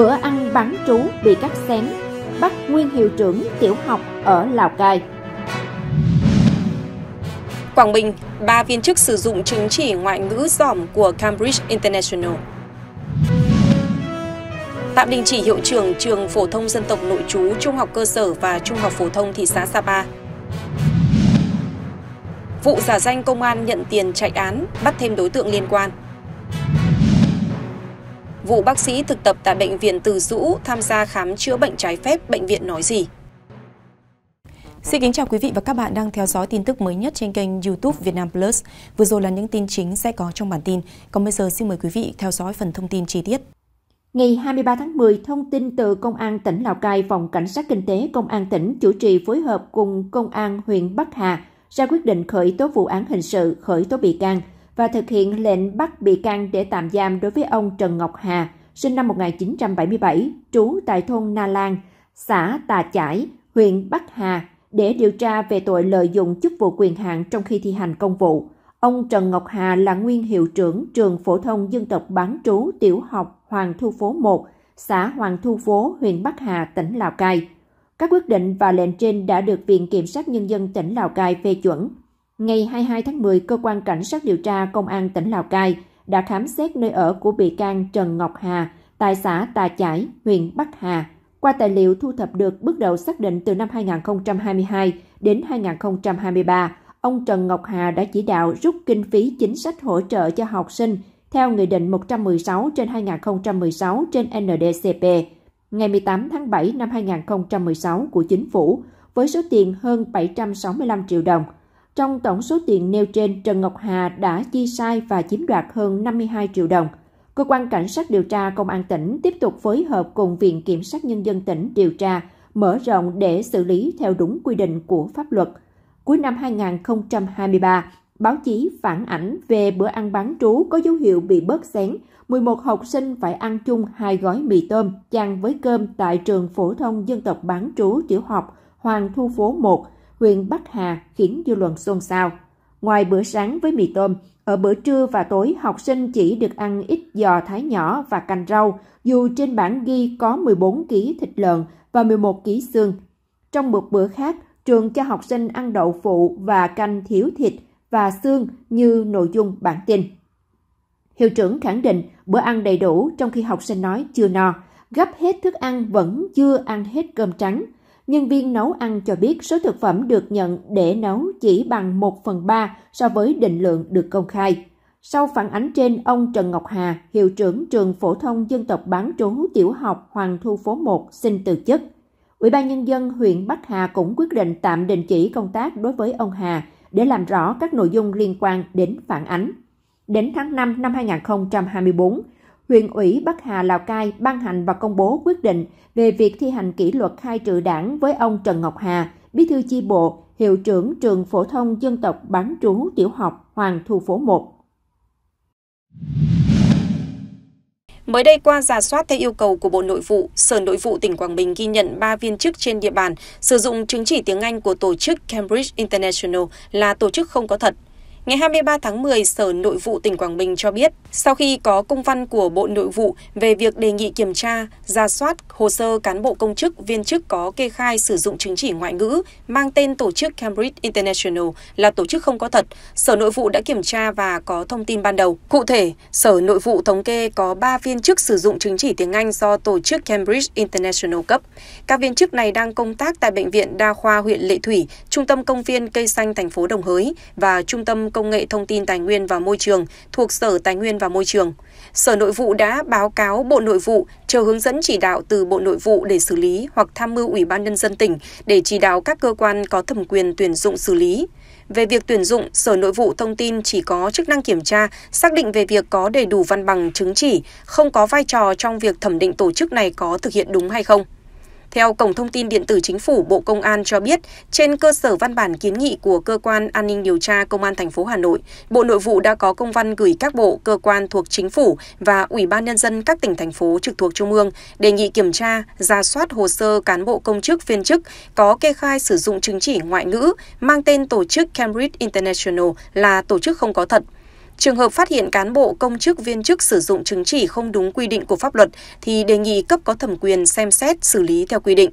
bữa ăn bắn trú bị cắt xén, bắt nguyên hiệu trưởng tiểu học ở Lào Cai. Quảng Bình, ba viên chức sử dụng chứng chỉ ngoại ngữ giỏm của Cambridge International. Tạm đình chỉ hiệu trưởng trường phổ thông dân tộc nội trú trung học cơ sở và trung học phổ thông thị xã Sapa. Vụ giả danh công an nhận tiền chạy án, bắt thêm đối tượng liên quan vụ bác sĩ thực tập tại bệnh viện Từ Dũ tham gia khám chữa bệnh trái phép, bệnh viện nói gì? Xin kính chào quý vị và các bạn đang theo dõi tin tức mới nhất trên kênh YouTube Vietnam Plus. Vừa rồi là những tin chính sẽ có trong bản tin. Còn bây giờ xin mời quý vị theo dõi phần thông tin chi tiết. Ngày 23 tháng 10, thông tin từ Công an tỉnh Lào Cai, Phòng Cảnh sát Kinh tế Công an tỉnh chủ trì phối hợp cùng Công an huyện Bắc Hà ra quyết định khởi tố vụ án hình sự, khởi tố bị can – và thực hiện lệnh bắt bị can để tạm giam đối với ông Trần Ngọc Hà, sinh năm 1977, trú tại thôn Na Lan, xã Tà Chải, huyện Bắc Hà, để điều tra về tội lợi dụng chức vụ quyền hạn trong khi thi hành công vụ. Ông Trần Ngọc Hà là nguyên hiệu trưởng trường phổ thông dân tộc bán trú tiểu học Hoàng Thu Phố 1, xã Hoàng Thu Phố, huyện Bắc Hà, tỉnh Lào Cai. Các quyết định và lệnh trên đã được Viện Kiểm sát Nhân dân tỉnh Lào Cai phê chuẩn Ngày 22 tháng 10, cơ quan cảnh sát điều tra công an tỉnh Lào Cai đã khám xét nơi ở của bị can Trần Ngọc Hà tại xã Tà Chải, huyện Bắc Hà. Qua tài liệu thu thập được bước đầu xác định từ năm 2022 đến 2023, ông Trần Ngọc Hà đã chỉ đạo rút kinh phí chính sách hỗ trợ cho học sinh theo Nghị định 116 trên 2016 trên NDCP ngày 18 tháng 7 năm 2016 của Chính phủ với số tiền hơn 765 triệu đồng – trong tổng số tiền nêu trên, Trần Ngọc Hà đã chi sai và chiếm đoạt hơn 52 triệu đồng. Cơ quan Cảnh sát điều tra Công an tỉnh tiếp tục phối hợp cùng Viện Kiểm sát Nhân dân tỉnh điều tra, mở rộng để xử lý theo đúng quy định của pháp luật. Cuối năm 2023, báo chí phản ảnh về bữa ăn bán trú có dấu hiệu bị bớt xén. 11 học sinh phải ăn chung hai gói mì tôm chan với cơm tại trường phổ thông dân tộc bán trú tiểu học Hoàng Thu Phố 1 huyện Bắc Hà khiến dư luận xôn xao. Ngoài bữa sáng với mì tôm, ở bữa trưa và tối học sinh chỉ được ăn ít giò thái nhỏ và canh rau, dù trên bảng ghi có 14 kg thịt lợn và 11 kg xương. Trong một bữa khác, trường cho học sinh ăn đậu phụ và canh thiếu thịt và xương như nội dung bản tin. Hiệu trưởng khẳng định bữa ăn đầy đủ trong khi học sinh nói chưa no, gấp hết thức ăn vẫn chưa ăn hết cơm trắng – nhân viên nấu ăn cho biết số thực phẩm được nhận để nấu chỉ bằng 1 phần 3 so với định lượng được công khai. Sau phản ánh trên, ông Trần Ngọc Hà, hiệu trưởng trường phổ thông dân tộc bán trú tiểu học Hoàng Thu Phố 1 xin từ chức. Ủy ban Nhân dân huyện Bắc Hà cũng quyết định tạm đình chỉ công tác đối với ông Hà để làm rõ các nội dung liên quan đến phản ánh. Đến tháng 5 năm 2024, huyện ủy Bắc Hà Lào Cai ban hành và công bố quyết định về việc thi hành kỷ luật khai trừ đảng với ông Trần Ngọc Hà, bí thư chi bộ, hiệu trưởng trường phổ thông dân tộc bán trú tiểu học Hoàng Thu Phố 1. Mới đây qua giả soát theo yêu cầu của Bộ Nội vụ, Sở Nội vụ tỉnh Quảng Bình ghi nhận 3 viên chức trên địa bàn sử dụng chứng chỉ tiếng Anh của tổ chức Cambridge International là tổ chức không có thật Ngày 23 tháng 10, Sở Nội vụ tỉnh Quảng Bình cho biết, sau khi có công văn của Bộ Nội vụ về việc đề nghị kiểm tra, ra soát hồ sơ cán bộ công chức, viên chức có kê khai sử dụng chứng chỉ ngoại ngữ mang tên tổ chức Cambridge International là tổ chức không có thật, Sở Nội vụ đã kiểm tra và có thông tin ban đầu. Cụ thể, Sở Nội vụ thống kê có 3 viên chức sử dụng chứng chỉ tiếng Anh do tổ chức Cambridge International cấp. Các viên chức này đang công tác tại Bệnh viện Đa khoa huyện Lệ Thủy, Trung tâm Công viên Cây Xanh thành phố Đồng Hới và Trung tâm công nghệ thông tin tài nguyên và môi trường thuộc Sở Tài nguyên và Môi trường. Sở Nội vụ đã báo cáo Bộ Nội vụ chờ hướng dẫn chỉ đạo từ Bộ Nội vụ để xử lý hoặc tham mưu Ủy ban nhân dân tỉnh để chỉ đạo các cơ quan có thẩm quyền tuyển dụng xử lý. Về việc tuyển dụng, Sở Nội vụ thông tin chỉ có chức năng kiểm tra, xác định về việc có đầy đủ văn bằng chứng chỉ, không có vai trò trong việc thẩm định tổ chức này có thực hiện đúng hay không. Theo Cổng Thông tin Điện tử Chính phủ Bộ Công an cho biết, trên cơ sở văn bản kiến nghị của Cơ quan An ninh Điều tra Công an thành phố Hà Nội, Bộ Nội vụ đã có công văn gửi các bộ, cơ quan thuộc Chính phủ và Ủy ban Nhân dân các tỉnh, thành phố trực thuộc Trung ương đề nghị kiểm tra, ra soát hồ sơ cán bộ công chức, viên chức có kê khai sử dụng chứng chỉ ngoại ngữ mang tên tổ chức Cambridge International là tổ chức không có thật trường hợp phát hiện cán bộ công chức viên chức sử dụng chứng chỉ không đúng quy định của pháp luật thì đề nghị cấp có thẩm quyền xem xét xử lý theo quy định.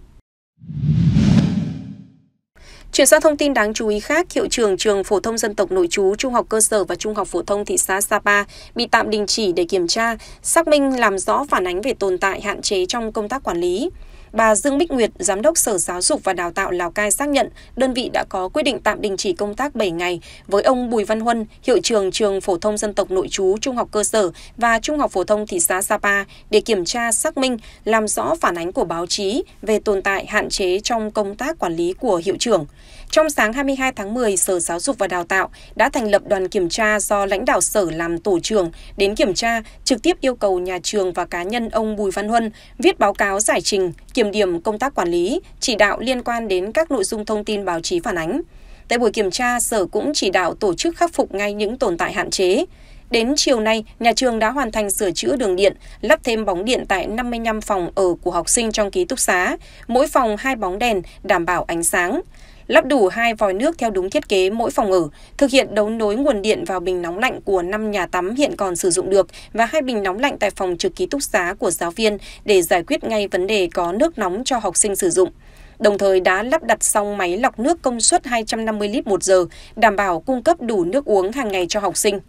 Chuyển sang thông tin đáng chú ý khác, hiệu trưởng trường phổ thông dân tộc nội trú Trung học cơ sở và Trung học phổ thông thị xã Sapa bị tạm đình chỉ để kiểm tra, xác minh làm rõ phản ánh về tồn tại hạn chế trong công tác quản lý. Bà Dương Bích Nguyệt, Giám đốc Sở Giáo dục và Đào tạo Lào Cai xác nhận đơn vị đã có quyết định tạm đình chỉ công tác 7 ngày với ông Bùi Văn Huân, Hiệu trưởng Trường Phổ thông Dân tộc Nội chú Trung học cơ sở và Trung học Phổ thông Thị xã Sapa để kiểm tra xác minh, làm rõ phản ánh của báo chí về tồn tại hạn chế trong công tác quản lý của hiệu trưởng. Trong sáng 22 tháng 10, Sở Giáo dục và Đào tạo đã thành lập đoàn kiểm tra do lãnh đạo sở làm tổ trưởng đến kiểm tra, trực tiếp yêu cầu nhà trường và cá nhân ông Bùi Văn Huân viết báo cáo giải trình, kiểm điểm công tác quản lý, chỉ đạo liên quan đến các nội dung thông tin báo chí phản ánh. Tại buổi kiểm tra, Sở cũng chỉ đạo tổ chức khắc phục ngay những tồn tại hạn chế. Đến chiều nay, nhà trường đã hoàn thành sửa chữa đường điện, lắp thêm bóng điện tại 55 phòng ở của học sinh trong ký túc xá, mỗi phòng hai bóng đèn đảm bảo ánh sáng lắp đủ hai vòi nước theo đúng thiết kế mỗi phòng ở, thực hiện đấu nối nguồn điện vào bình nóng lạnh của 5 nhà tắm hiện còn sử dụng được và hai bình nóng lạnh tại phòng trực ký túc xá của giáo viên để giải quyết ngay vấn đề có nước nóng cho học sinh sử dụng đồng thời đã lắp đặt xong máy lọc nước công suất 250 lít một giờ, đảm bảo cung cấp đủ nước uống hàng ngày cho học sinh.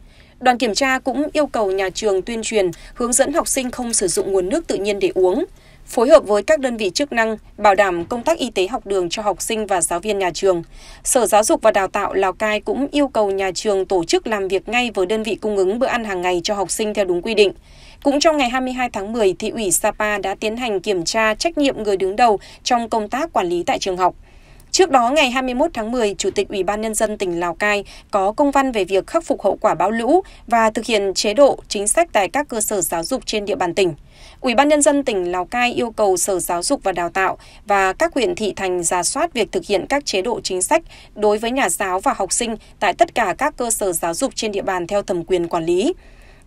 Đoàn kiểm tra cũng yêu cầu nhà trường tuyên truyền, hướng dẫn học sinh không sử dụng nguồn nước tự nhiên để uống phối hợp với các đơn vị chức năng bảo đảm công tác y tế học đường cho học sinh và giáo viên nhà trường. Sở Giáo dục và Đào tạo Lào Cai cũng yêu cầu nhà trường tổ chức làm việc ngay với đơn vị cung ứng bữa ăn hàng ngày cho học sinh theo đúng quy định. Cũng trong ngày 22 tháng 10, thị ủy Sapa đã tiến hành kiểm tra trách nhiệm người đứng đầu trong công tác quản lý tại trường học. Trước đó, ngày 21 tháng 10, Chủ tịch Ủy ban Nhân dân tỉnh Lào Cai có công văn về việc khắc phục hậu quả bão lũ và thực hiện chế độ chính sách tại các cơ sở giáo dục trên địa bàn tỉnh. Ủy ban Nhân dân tỉnh Lào Cai yêu cầu Sở Giáo dục và Đào tạo và các huyện thị thành ra soát việc thực hiện các chế độ chính sách đối với nhà giáo và học sinh tại tất cả các cơ sở giáo dục trên địa bàn theo thẩm quyền quản lý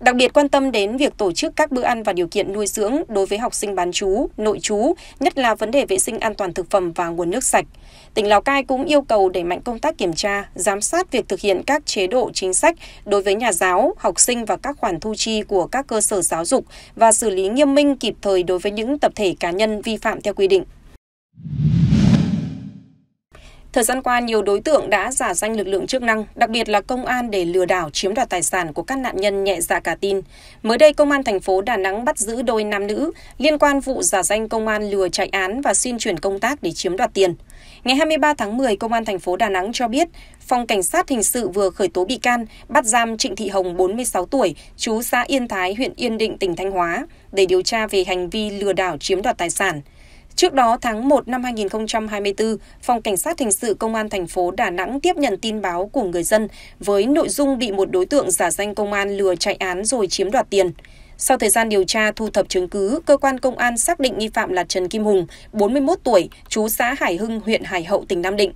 đặc biệt quan tâm đến việc tổ chức các bữa ăn và điều kiện nuôi dưỡng đối với học sinh bán chú, nội chú, nhất là vấn đề vệ sinh an toàn thực phẩm và nguồn nước sạch. Tỉnh Lào Cai cũng yêu cầu đẩy mạnh công tác kiểm tra, giám sát việc thực hiện các chế độ chính sách đối với nhà giáo, học sinh và các khoản thu chi của các cơ sở giáo dục và xử lý nghiêm minh kịp thời đối với những tập thể cá nhân vi phạm theo quy định. Thời gian qua, nhiều đối tượng đã giả danh lực lượng chức năng, đặc biệt là công an để lừa đảo chiếm đoạt tài sản của các nạn nhân nhẹ dạ cả tin. Mới đây, công an thành phố Đà Nẵng bắt giữ đôi nam nữ liên quan vụ giả danh công an lừa chạy án và xin chuyển công tác để chiếm đoạt tiền. Ngày 23 tháng 10, công an thành phố Đà Nẵng cho biết, phòng cảnh sát hình sự vừa khởi tố bị can, bắt giam Trịnh Thị Hồng 46 tuổi, chú xã Yên Thái, huyện Yên Định, tỉnh Thanh Hóa để điều tra về hành vi lừa đảo chiếm đoạt tài sản. Trước đó, tháng 1 năm 2024, Phòng Cảnh sát Hình sự Công an thành phố Đà Nẵng tiếp nhận tin báo của người dân với nội dung bị một đối tượng giả danh công an lừa chạy án rồi chiếm đoạt tiền. Sau thời gian điều tra thu thập chứng cứ, cơ quan công an xác định nghi phạm là Trần Kim Hùng, 41 tuổi, chú xã Hải Hưng, huyện Hải Hậu, tỉnh Nam Định.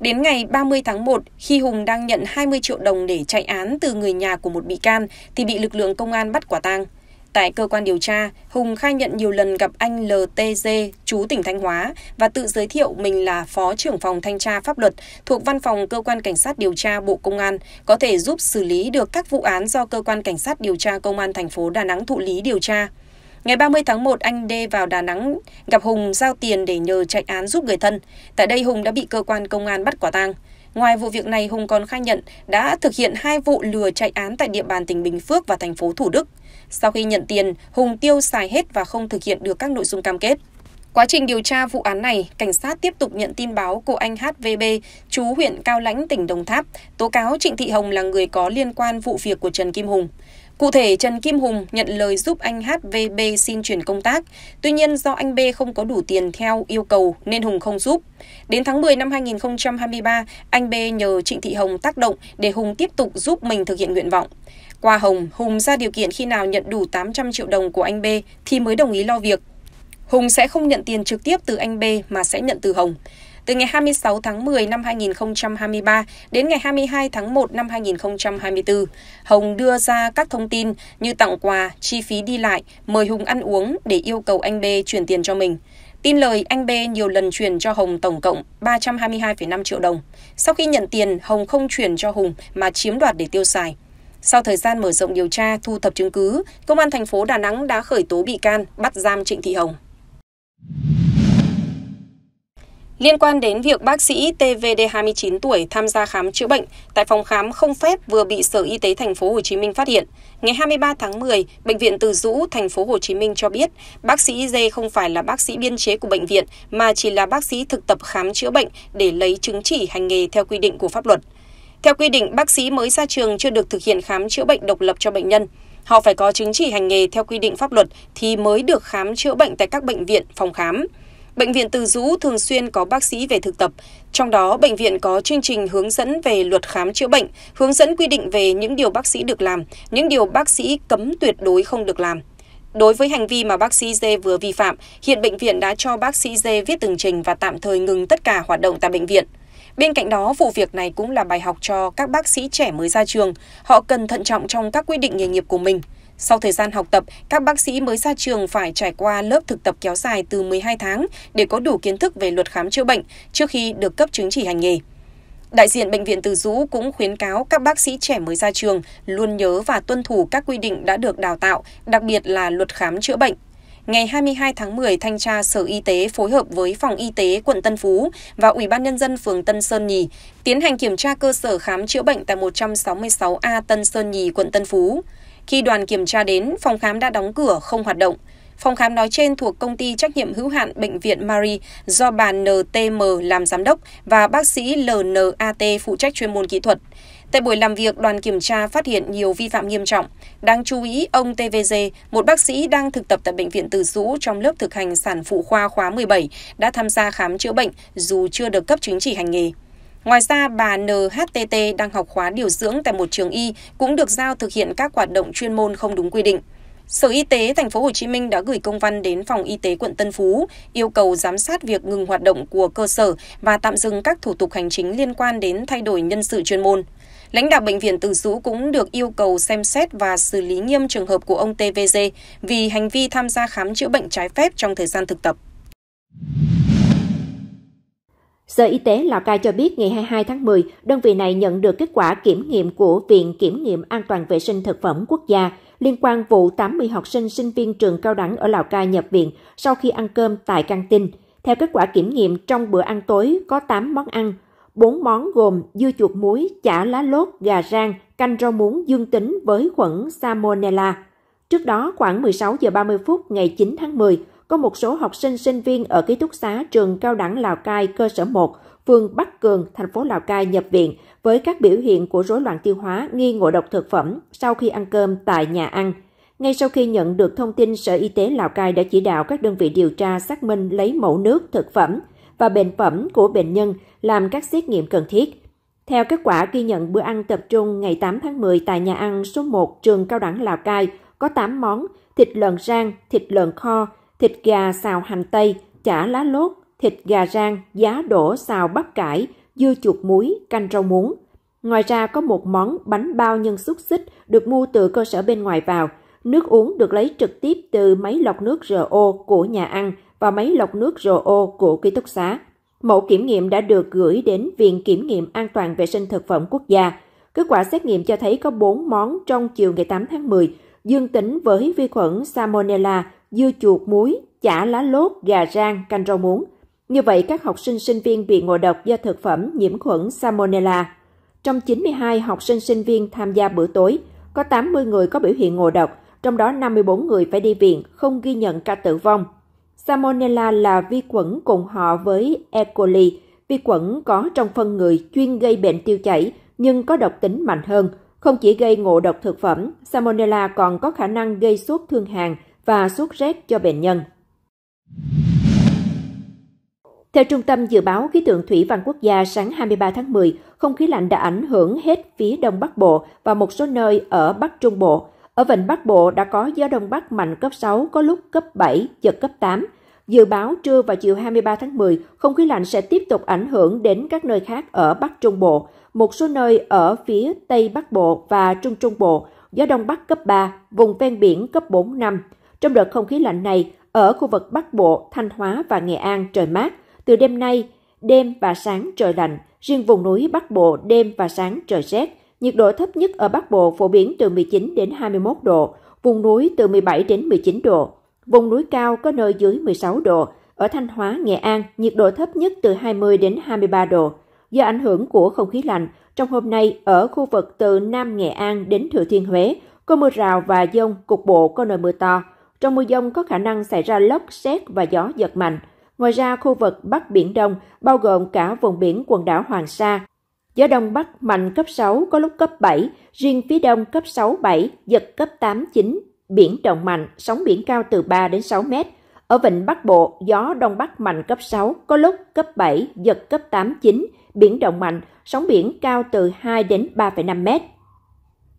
Đến ngày 30 tháng 1, khi Hùng đang nhận 20 triệu đồng để chạy án từ người nhà của một bị can thì bị lực lượng công an bắt quả tang. Tại cơ quan điều tra, Hùng khai nhận nhiều lần gặp anh LTG, chú tỉnh Thanh Hóa, và tự giới thiệu mình là Phó trưởng phòng thanh tra pháp luật thuộc Văn phòng Cơ quan Cảnh sát điều tra Bộ Công an, có thể giúp xử lý được các vụ án do Cơ quan Cảnh sát điều tra Công an thành phố Đà Nẵng thụ lý điều tra. Ngày 30 tháng 1, anh đê vào Đà Nẵng gặp Hùng giao tiền để nhờ chạy án giúp người thân. Tại đây Hùng đã bị cơ quan công an bắt quả tang. Ngoài vụ việc này, Hùng còn khai nhận đã thực hiện hai vụ lừa chạy án tại địa bàn tỉnh Bình Phước và thành phố Thủ Đức. Sau khi nhận tiền, Hùng tiêu xài hết và không thực hiện được các nội dung cam kết. Quá trình điều tra vụ án này, cảnh sát tiếp tục nhận tin báo của anh HVB, chú huyện Cao Lãnh, tỉnh Đồng Tháp, tố cáo Trịnh Thị Hồng là người có liên quan vụ việc của Trần Kim Hùng. Cụ thể, Trần Kim Hùng nhận lời giúp anh HVB xin chuyển công tác, tuy nhiên do anh B không có đủ tiền theo yêu cầu nên Hùng không giúp. Đến tháng 10 năm 2023, anh B nhờ Trịnh Thị Hồng tác động để Hùng tiếp tục giúp mình thực hiện nguyện vọng. Qua Hồng, Hùng ra điều kiện khi nào nhận đủ 800 triệu đồng của anh B thì mới đồng ý lo việc. Hùng sẽ không nhận tiền trực tiếp từ anh B mà sẽ nhận từ Hồng từ ngày 26 tháng 10 năm 2023 đến ngày 22 tháng 1 năm 2024, Hồng đưa ra các thông tin như tặng quà, chi phí đi lại, mời Hùng ăn uống để yêu cầu anh B chuyển tiền cho mình. Tin lời anh B nhiều lần chuyển cho Hồng tổng cộng 322,5 triệu đồng. Sau khi nhận tiền, Hồng không chuyển cho Hùng mà chiếm đoạt để tiêu xài. Sau thời gian mở rộng điều tra, thu thập chứng cứ, công an thành phố Đà Nẵng đã khởi tố bị can, bắt giam Trịnh Thị Hồng. Liên quan đến việc bác sĩ TVD 29 tuổi tham gia khám chữa bệnh tại phòng khám không phép vừa bị Sở Y tế thành phố Hồ Chí Minh phát hiện, ngày 23 tháng 10, bệnh viện Từ Dũ thành phố Hồ Chí Minh cho biết, bác sĩ D không phải là bác sĩ biên chế của bệnh viện mà chỉ là bác sĩ thực tập khám chữa bệnh để lấy chứng chỉ hành nghề theo quy định của pháp luật. Theo quy định, bác sĩ mới ra trường chưa được thực hiện khám chữa bệnh độc lập cho bệnh nhân. Họ phải có chứng chỉ hành nghề theo quy định pháp luật thì mới được khám chữa bệnh tại các bệnh viện, phòng khám bệnh viện Từ Dũ thường xuyên có bác sĩ về thực tập, trong đó bệnh viện có chương trình hướng dẫn về luật khám chữa bệnh, hướng dẫn quy định về những điều bác sĩ được làm, những điều bác sĩ cấm tuyệt đối không được làm. Đối với hành vi mà bác sĩ Dê vừa vi phạm, hiện bệnh viện đã cho bác sĩ Dê viết tường trình và tạm thời ngừng tất cả hoạt động tại bệnh viện. Bên cạnh đó, vụ việc này cũng là bài học cho các bác sĩ trẻ mới ra trường, họ cần thận trọng trong các quy định nghề nghiệp của mình. Sau thời gian học tập, các bác sĩ mới ra trường phải trải qua lớp thực tập kéo dài từ hai tháng để có đủ kiến thức về luật khám chữa bệnh trước khi được cấp chứng chỉ hành nghề. Đại diện Bệnh viện Từ Dũ cũng khuyến cáo các bác sĩ trẻ mới ra trường luôn nhớ và tuân thủ các quy định đã được đào tạo, đặc biệt là luật khám chữa bệnh. Ngày 22 tháng 10, thanh tra Sở Y tế phối hợp với Phòng Y tế quận Tân Phú và Ủy ban nhân dân phường Tân Sơn Nhì tiến hành kiểm tra cơ sở khám chữa bệnh tại 166A Tân Sơn Nhì, quận Tân Phú. Khi đoàn kiểm tra đến, phòng khám đã đóng cửa, không hoạt động. Phòng khám nói trên thuộc công ty trách nhiệm hữu hạn Bệnh viện Marie do bà NTM làm giám đốc và bác sĩ LNAT phụ trách chuyên môn kỹ thuật. Tại buổi làm việc, đoàn kiểm tra phát hiện nhiều vi phạm nghiêm trọng. Đáng chú ý, ông TVG, một bác sĩ đang thực tập tại Bệnh viện Từ Dũ trong lớp thực hành sản phụ khoa khóa 17, đã tham gia khám chữa bệnh dù chưa được cấp chứng chỉ hành nghề. Ngoài ra, bà NHTT đang học khóa điều dưỡng tại một trường y cũng được giao thực hiện các hoạt động chuyên môn không đúng quy định. Sở Y tế tp hcm đã gửi công văn đến phòng y tế quận Tân Phú yêu cầu giám sát việc ngừng hoạt động của cơ sở và tạm dừng các thủ tục hành chính liên quan đến thay đổi nhân sự chuyên môn. Lãnh đạo bệnh viện Từ Dũ cũng được yêu cầu xem xét và xử lý nghiêm trường hợp của ông TVG vì hành vi tham gia khám chữa bệnh trái phép trong thời gian thực tập. Sở Y tế Lào Cai cho biết ngày 22 tháng 10, đơn vị này nhận được kết quả kiểm nghiệm của Viện Kiểm nghiệm An toàn vệ sinh thực phẩm quốc gia liên quan vụ 80 học sinh sinh viên trường cao đẳng ở Lào Cai nhập viện sau khi ăn cơm tại căng tin. Theo kết quả kiểm nghiệm, trong bữa ăn tối có 8 món ăn. 4 món gồm dưa chuột muối, chả lá lốt, gà rang, canh rau muống dương tính với khuẩn Salmonella. Trước đó, khoảng 16 giờ 30 phút ngày 9 tháng 10, có một số học sinh sinh viên ở ký túc xá trường cao đẳng Lào Cai cơ sở 1, phường Bắc Cường, thành phố Lào Cai nhập viện với các biểu hiện của rối loạn tiêu hóa nghi ngộ độc thực phẩm sau khi ăn cơm tại nhà ăn. Ngay sau khi nhận được thông tin, Sở Y tế Lào Cai đã chỉ đạo các đơn vị điều tra xác minh lấy mẫu nước, thực phẩm và bệnh phẩm của bệnh nhân làm các xét nghiệm cần thiết. Theo kết quả ghi nhận bữa ăn tập trung ngày 8 tháng 10 tại nhà ăn số 1 trường cao đẳng Lào Cai có 8 món thịt lợn rang, thịt lợn kho, thịt gà xào hành tây, chả lá lốt, thịt gà rang, giá đổ xào bắp cải, dưa chuột muối, canh rau muống. Ngoài ra có một món bánh bao nhân xúc xích được mua từ cơ sở bên ngoài vào. Nước uống được lấy trực tiếp từ máy lọc nước RO của nhà ăn và máy lọc nước RO của ký túc xá. Mẫu kiểm nghiệm đã được gửi đến Viện Kiểm nghiệm An toàn Vệ sinh Thực phẩm Quốc gia. Kết quả xét nghiệm cho thấy có 4 món trong chiều ngày 8 tháng 10 dương tính với vi khuẩn Salmonella dưa chuột, muối, chả lá lốt, gà rang, canh rau muống. Như vậy, các học sinh sinh viên bị ngộ độc do thực phẩm nhiễm khuẩn Salmonella. Trong 92 học sinh sinh viên tham gia bữa tối, có 80 người có biểu hiện ngộ độc, trong đó 54 người phải đi viện, không ghi nhận ca tử vong. Salmonella là vi khuẩn cùng họ với E. coli, vi khuẩn có trong phân người chuyên gây bệnh tiêu chảy nhưng có độc tính mạnh hơn. Không chỉ gây ngộ độc thực phẩm, Salmonella còn có khả năng gây sốt thương hàn, và suốt rét cho bệnh nhân. Theo Trung tâm Dự báo Khí tượng Thủy văn Quốc gia, sáng 23 tháng 10, không khí lạnh đã ảnh hưởng hết phía Đông Bắc Bộ và một số nơi ở Bắc Trung Bộ. Ở vịnh Bắc Bộ đã có gió Đông Bắc mạnh cấp 6, có lúc cấp 7, giật cấp 8. Dự báo trưa và chiều 23 tháng 10, không khí lạnh sẽ tiếp tục ảnh hưởng đến các nơi khác ở Bắc Trung Bộ, một số nơi ở phía Tây Bắc Bộ và Trung Trung Bộ, gió Đông Bắc cấp 3, vùng ven biển cấp 4-5. Trong đợt không khí lạnh này, ở khu vực Bắc Bộ, Thanh Hóa và Nghệ An trời mát. Từ đêm nay, đêm và sáng trời lạnh, riêng vùng núi Bắc Bộ đêm và sáng trời rét. Nhiệt độ thấp nhất ở Bắc Bộ phổ biến từ 19 đến 21 độ, vùng núi từ 17 đến 19 độ. Vùng núi cao có nơi dưới 16 độ. Ở Thanh Hóa, Nghệ An, nhiệt độ thấp nhất từ 20 đến 23 độ. Do ảnh hưởng của không khí lạnh, trong hôm nay ở khu vực từ Nam Nghệ An đến Thừa Thiên Huế có mưa rào và dông, cục bộ có nơi mưa to. Trong mưa dông có khả năng xảy ra lốc, xét và gió giật mạnh. Ngoài ra, khu vực Bắc Biển Đông, bao gồm cả vùng biển quần đảo Hoàng Sa, Gió Đông Bắc mạnh cấp 6, có lúc cấp 7, riêng phía Đông cấp 6, 7, giật cấp 8, 9. Biển động mạnh, sóng biển cao từ 3 đến 6 mét. Ở vịnh Bắc Bộ, gió Đông Bắc mạnh cấp 6, có lúc cấp 7, giật cấp 8, 9. Biển động mạnh, sóng biển cao từ 2 đến 3,5 mét.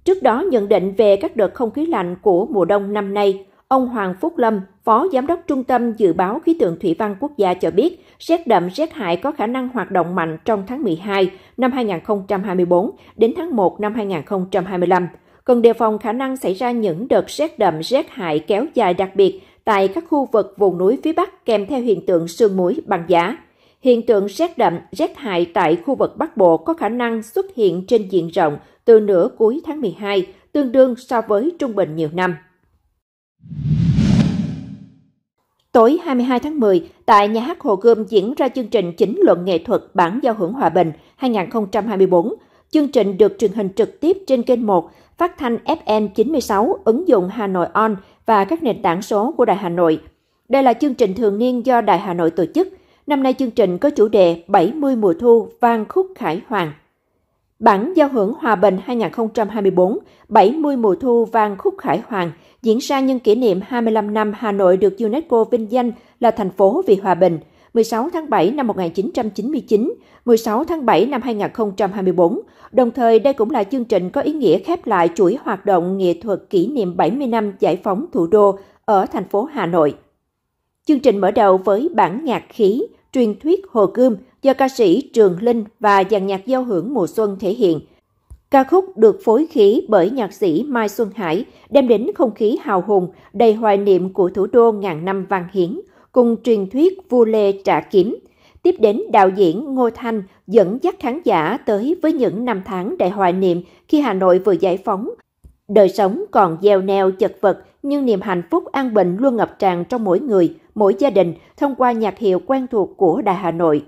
Trước đó nhận định về các đợt không khí lạnh của mùa đông năm nay, Ông Hoàng Phúc Lâm, Phó Giám đốc Trung tâm Dự báo Khí tượng Thủy văn Quốc gia cho biết, rét đậm rét hại có khả năng hoạt động mạnh trong tháng 12 năm 2024 đến tháng 1 năm 2025. Cần đề phòng khả năng xảy ra những đợt rét đậm rét hại kéo dài đặc biệt tại các khu vực vùng núi phía Bắc kèm theo hiện tượng sương muối băng giá. Hiện tượng rét đậm, rét hại tại khu vực Bắc Bộ có khả năng xuất hiện trên diện rộng từ nửa cuối tháng 12, tương đương so với trung bình nhiều năm. Tối 22 tháng 10, tại nhà hát Hồ Gươm diễn ra chương trình chính luận nghệ thuật bản giao hưởng hòa bình 2024. Chương trình được truyền hình trực tiếp trên kênh 1, phát thanh FM 96, ứng dụng Hà Nội On và các nền tảng số của Đài Hà Nội. Đây là chương trình thường niên do Đài Hà Nội tổ chức. Năm nay chương trình có chủ đề 70 mùa thu vang khúc khải hoàng. Bản giao hưởng Hòa Bình 2024, 70 mùa thu vang khúc khải hoàng, diễn ra nhân kỷ niệm 25 năm Hà Nội được UNESCO vinh danh là thành phố vì hòa bình, 16 tháng 7 năm 1999, 16 tháng 7 năm 2024. Đồng thời, đây cũng là chương trình có ý nghĩa khép lại chuỗi hoạt động nghệ thuật kỷ niệm 70 năm giải phóng thủ đô ở thành phố Hà Nội. Chương trình mở đầu với bản nhạc khí, truyền thuyết Hồ Gươm – do ca sĩ Trường Linh và dàn nhạc giao hưởng mùa xuân thể hiện. Ca khúc được phối khí bởi nhạc sĩ Mai Xuân Hải đem đến không khí hào hùng, đầy hoài niệm của thủ đô ngàn năm vàng hiến, cùng truyền thuyết vua Lê Trả Kiếm. Tiếp đến đạo diễn Ngô Thanh dẫn dắt khán giả tới với những năm tháng đầy hoài niệm khi Hà Nội vừa giải phóng. Đời sống còn gieo neo chật vật, nhưng niềm hạnh phúc an bình luôn ngập tràn trong mỗi người, mỗi gia đình thông qua nhạc hiệu quen thuộc của Đại Hà Nội.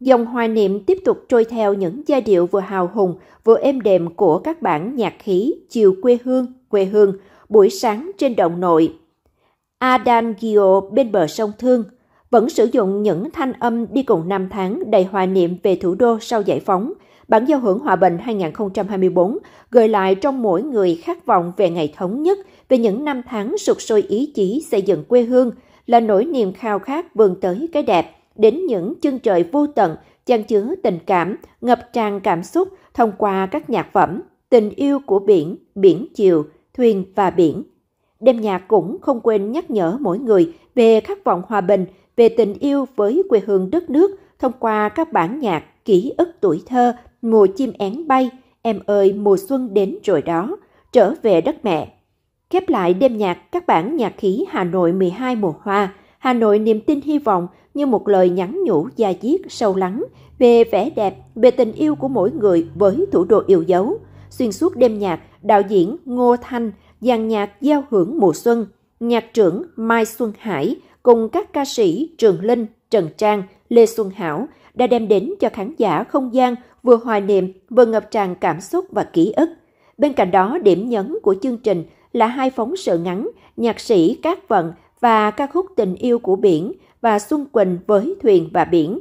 Dòng hoài niệm tiếp tục trôi theo những giai điệu vừa hào hùng, vừa êm đềm của các bản nhạc khí Chiều quê hương, quê hương, buổi sáng trên đồng nội. adangio bên bờ sông Thương vẫn sử dụng những thanh âm đi cùng năm tháng đầy hoài niệm về thủ đô sau giải phóng. Bản giao hưởng hòa bình 2024 gợi lại trong mỗi người khát vọng về ngày thống nhất, về những năm tháng sụt sôi ý chí xây dựng quê hương, là nỗi niềm khao khát vươn tới cái đẹp, đến những chân trời vô tận chan chứa tình cảm, ngập tràn cảm xúc thông qua các nhạc phẩm Tình yêu của biển, biển chiều, thuyền và biển. Đêm nhạc cũng không quên nhắc nhở mỗi người về khát vọng hòa bình, về tình yêu với quê hương đất nước thông qua các bản nhạc ký ức tuổi thơ, mùa chim én bay, em ơi mùa xuân đến rồi đó, trở về đất mẹ. Khép lại đêm nhạc các bản nhạc khí Hà Nội 12 mùa hoa – Hà Nội niềm tin hy vọng như một lời nhắn nhủ da diết sâu lắng về vẻ đẹp, về tình yêu của mỗi người với thủ đô yêu dấu. Xuyên suốt đêm nhạc, đạo diễn Ngô Thanh dàn nhạc giao hưởng mùa xuân, nhạc trưởng Mai Xuân Hải cùng các ca sĩ Trường Linh, Trần Trang, Lê Xuân Hảo đã đem đến cho khán giả không gian vừa hoài niệm vừa ngập tràn cảm xúc và ký ức. Bên cạnh đó, điểm nhấn của chương trình là hai phóng sự ngắn nhạc sĩ Cát Vận và ca khúc Tình yêu của biển và Xuân Quỳnh với thuyền và biển.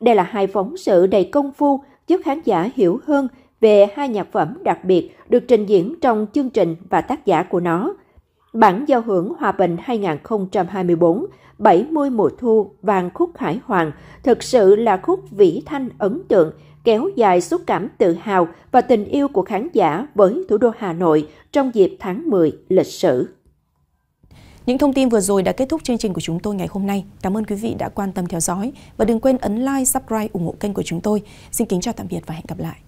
Đây là hai phóng sự đầy công phu giúp khán giả hiểu hơn về hai nhạc phẩm đặc biệt được trình diễn trong chương trình và tác giả của nó. Bản giao hưởng Hòa bình 2024, 70 mùa thu vàng khúc Hải Hoàng thực sự là khúc vĩ thanh ấn tượng, kéo dài xúc cảm tự hào và tình yêu của khán giả với thủ đô Hà Nội trong dịp tháng 10 lịch sử. Những thông tin vừa rồi đã kết thúc chương trình của chúng tôi ngày hôm nay. Cảm ơn quý vị đã quan tâm theo dõi và đừng quên ấn like, subscribe, ủng hộ kênh của chúng tôi. Xin kính chào tạm biệt và hẹn gặp lại.